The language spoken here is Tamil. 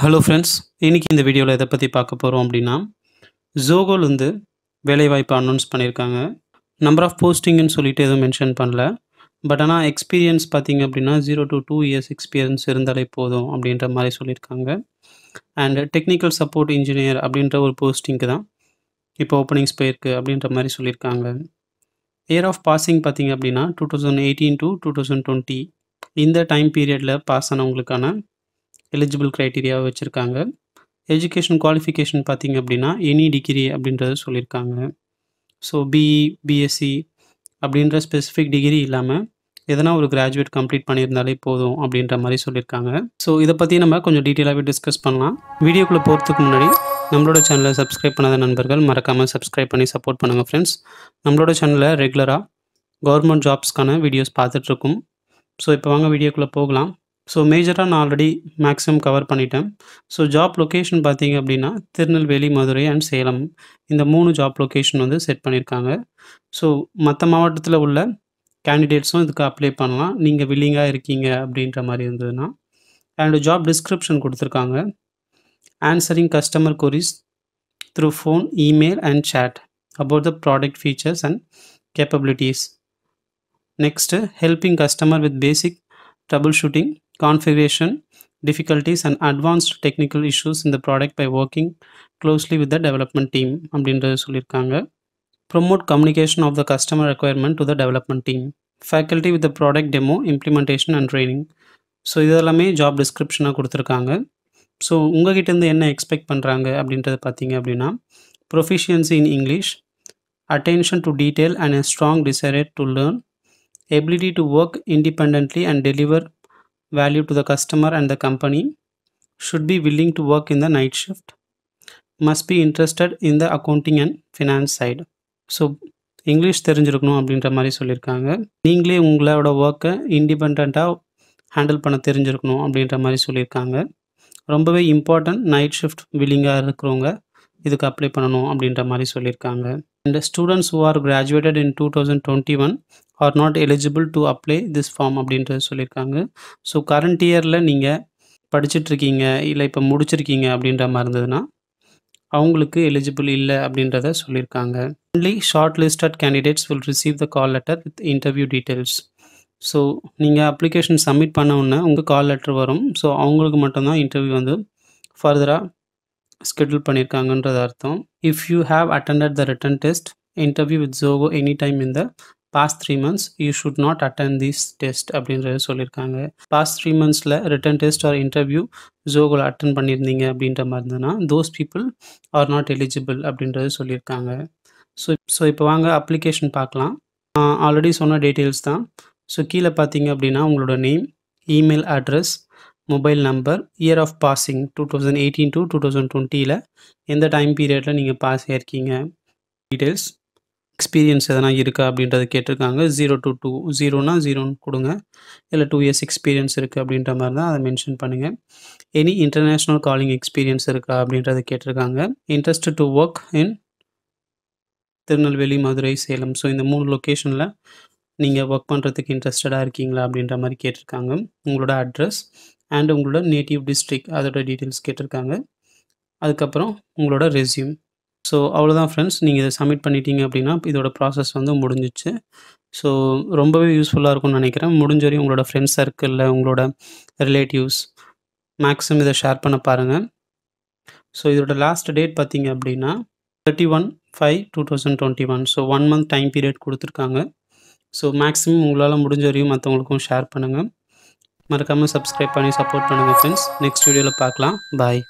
ஹலோ ஃப்ரெண்ட்ஸ் இன்றைக்கி இந்த வீடியோவில் எதை பற்றி பார்க்க போகிறோம் அப்படின்னா ஜோகோல் வந்து வேலைவாய்ப்பு அனௌன்ஸ் பண்ணியிருக்காங்க நம்பர் ஆஃப் போஸ்டிங்குன்னு சொல்லிட்டு எதுவும் மென்ஷன் பண்ணல பட் ஆனால் எக்ஸ்பீரியன்ஸ் பார்த்தீங்க அப்படின்னா zero to two years experience இருந்தாலே போதும் அப்படின்ற மாதிரி சொல்லியிருக்காங்க அண்ட் டெக்னிக்கல் சப்போர்ட் இன்ஜினியர் அப்படின்ற ஒரு போஸ்டிங்க்கு தான் இப்போ ஓப்பனிங்ஸ் போயிருக்கு அப்படின்ற மாதிரி சொல்லியிருக்காங்க இயர் ஆஃப் பாசிங் பார்த்தீங்க அப்படின்னா two thousand eighteen to two thousand twenty இந்த டைம் பீரியடில் பாஸ் ஆனவங்களுக்கான எலிஜிபிள் க்ரைட்டீரியாவை வச்சுருக்காங்க எஜுகேஷன் குவாலிஃபிகேஷன் பார்த்திங்க அப்படின்னா எனி டிகிரி அப்படின்றத சொல்லியிருக்காங்க ஸோ பிஇ பிஎஸ்சி அப்படின்ற ஸ்பெசிஃபிக் டிகிரி இல்லாமல் எதனா ஒரு கிராஜுவேட் கம்ப்ளீட் பண்ணியிருந்தாலே போதும் அப்படின்ற மாதிரி சொல்லியிருக்காங்க ஸோ இதை பற்றி நம்ம கொஞ்சம் டீட்டெயிலாகவே டிஸ்கஸ் பண்ணலாம் வீடியோக்குள்ளே போகிறதுக்கு முன்னாடி நம்மளோட சேனலை சப்ஸ்கிரைப் பண்ணாத நண்பர்கள் மறக்காமல் சப்ஸ்கிரைப் பண்ணி சப்போர்ட் பண்ணுங்கள் ஃப்ரெண்ட்ஸ் நம்மளோட சேனலில் ரெகுலராக கவர்மெண்ட் ஜாப்ஸ்க்கான வீடியோஸ் பார்த்துட்ருக்கோம் ஸோ இப்போ வாங்க வீடியோக்குள்ளே போகலாம் ஸோ மேஜராக நான் ஆல்ரெடி மேக்ஸிமம் கவர் பண்ணிட்டேன் ஸோ ஜாப் லொக்கேஷன் பார்த்தீங்க அப்படின்னா திருநெல்வேலி மதுரை அண்ட் சேலம் இந்த மூணு ஜாப் லொக்கேஷன் வந்து செட் பண்ணியிருக்காங்க ஸோ மற்ற மாவட்டத்தில் உள்ள கேண்டிடேட்ஸும் இதுக்கு அப்ளை பண்ணலாம் நீங்கள் வில்லிங்காக இருக்கீங்க அப்படின்ற மாதிரி இருந்ததுன்னா அண்ட் ஜாப் டிஸ்கிரிப்ஷன் கொடுத்துருக்காங்க answering customer queries through phone email and chat about the product features and capabilities next helping customer with basic troubleshooting, configuration, difficulties and advanced technical issues in the product by working closely with the development team அப்படின்றது சொல்லியிருக்காங்க promote communication of the customer requirement to the development team faculty with the product demo implementation and training so இதெல்லாமே ஜாப் டிஸ்கிரிப்ஷனாக கொடுத்துருக்காங்க ஸோ கிட்டேருந்து என்ன எக்ஸ்பெக்ட் பண்ணுறாங்க அப்படின்றது பார்த்தீங்க அப்படின்னா proficiency in English attention to detail and a strong desire to learn ability to work independently and deliver value to the customer and the company, should be willing to work in the night shift, must be interested in the accounting and finance side. So English தெரிஞ்சிருக்கணும் அப்படின்ற மாதிரி சொல்லியிருக்காங்க நீங்களே உங்களோட ஒர்க்கை இண்டிபெண்ட்டாக ஹேண்டில் பண்ண தெரிஞ்சிருக்கணும் அப்படின்ற மாதிரி சொல்லியிருக்காங்க ரொம்பவே இம்பார்ட்டன்ட் நைட் ஷிஃப்ட் வில்லிங்காக இருக்கிறவங்க இதுக்கு அப்ளை பண்ணணும் அப்படின்ற மாதிரி சொல்லியிருக்காங்க and students who are graduated in two thousand twenty one are not eligible to apply this form அப்படின்றது சொல்லியிருக்காங்க ஸோ கரண்ட் இயரில் நீங்கள் படிச்சிட்ருக்கீங்க இல்லை இப்போ முடிச்சிருக்கீங்க அப்படின்ற மாதிரி இருந்ததுன்னா அவங்களுக்கு எலிஜிபிள் இல்லை அப்படின்றத சொல்லியிருக்காங்க only short listed candidates will receive the call letter with interview details so நீங்கள் அப்ளிகேஷன் சப்மிட் பண்ண உடனே உங்கள் கால் லெட்டர் வரும் ஸோ அவங்களுக்கு மட்டும்தான் இன்டர்வியூ வந்து ஃபர்தராக ஸ்கெடியூல் பண்ணியிருக்காங்கன்றது அர்த்தம் if you have attended the written test interview with Zoho any time in the past three months you should not attend this test அப்படின்றத சொல்லியிருக்காங்க பாஸ்ட் த்ரீ மந்த்ஸில் ரிட்டன் டெஸ்ட் ஆர் இன்டர்வியூ ஜோகோவில் அட்டன் பண்ணியிருந்தீங்க அப்படின்ற மாதிரி இருந்ததுன்னா those people are not eligible அப்படின்றது சொல்லியிருக்காங்க ஸோ ஸோ இப்போ வாங்க அப்ளிகேஷன் பார்க்கலாம் ஆல்ரெடி சொன்ன டீட்டெயில்ஸ் தான் ஸோ கீழே பார்த்தீங்க அப்படின்னா உங்களோட name email address mobile number year of passing two thousand eighteen to two thousand டுவெண்ட்டியில் எந்த டைம் பீரியடில் நீங்கள் பாஸ் ஆகியிருக்கீங்க டீட்டெயில்ஸ் எக்ஸ்பீரியன்ஸ் எதனா இருக்கா அப்படின்றத கேட்டிருக்காங்க ஜீரோ டு டூ ஜீரோனா ஜீரோன்னு கொடுங்க இல்லை டூ இயர்ஸ் எக்ஸ்பீரியன்ஸ் இருக்குது அப்படின்ற மாதிரி தான் அதை மென்ஷன் பண்ணுங்கள் எனி இன்டர்நேஷ்னல் காலிங் எக்ஸ்பீரியன்ஸ் இருக்கா அப்படின்றத கேட்டிருக்காங்க interest to work in Tirunelveli Madurai Salem so இந்த மூணு லொக்கேஷனில் நீங்கள் ஒர்க் பண்ணுறதுக்கு இன்ட்ரெஸ்டடாக இருக்கீங்களா அப்படின்ற மாதிரி கேட்டிருக்காங்க உங்களோட அட்ரஸ் அண்ட் உங்களோட நேட்டிவ் டிஸ்ட்ரிக் அதோட டீட்டெயில்ஸ் கேட்டிருக்காங்க அதுக்கப்புறம் உங்களோட ரெசியூம் ஸோ அவ்வளோதான் ஃப்ரெண்ட்ஸ் நீங்கள் இதை சப்மிட் பண்ணிட்டீங்க அப்படின்னா இதோட ப்ராசஸ் வந்து முடிஞ்சிச்சு ஸோ ரொம்பவே யூஸ்ஃபுல்லாக இருக்கும்னு நினைக்கிறேன் முடிஞ்ச வரையும் உங்களோட ஃப்ரெண்ட்ஸ் சர்க்கிளில் உங்களோட ரிலேட்டிவ்ஸ் மேக்ஸிமம் இதை ஷேர் பண்ண பாருங்கள் ஸோ இதோட லாஸ்ட் டேட் பார்த்தீங்க அப்படின்னா thirty one five two thousand twenty one so one month time period கொடுத்துருக்காங்க ஸோ மேக்ஸிமம் உங்களால் முடிஞ்ச வரையும் மற்றவங்களுக்கும் ஷேர் பண்ணுங்கள் மறக்காமல் சப்ஸ்கிரைப் பண்ணி சப்போர்ட் பண்ணுங்கள் ஃப்ரெண்ட்ஸ் நெக்ஸ்ட் வீடியோவில் பார்க்கலாம் பாய்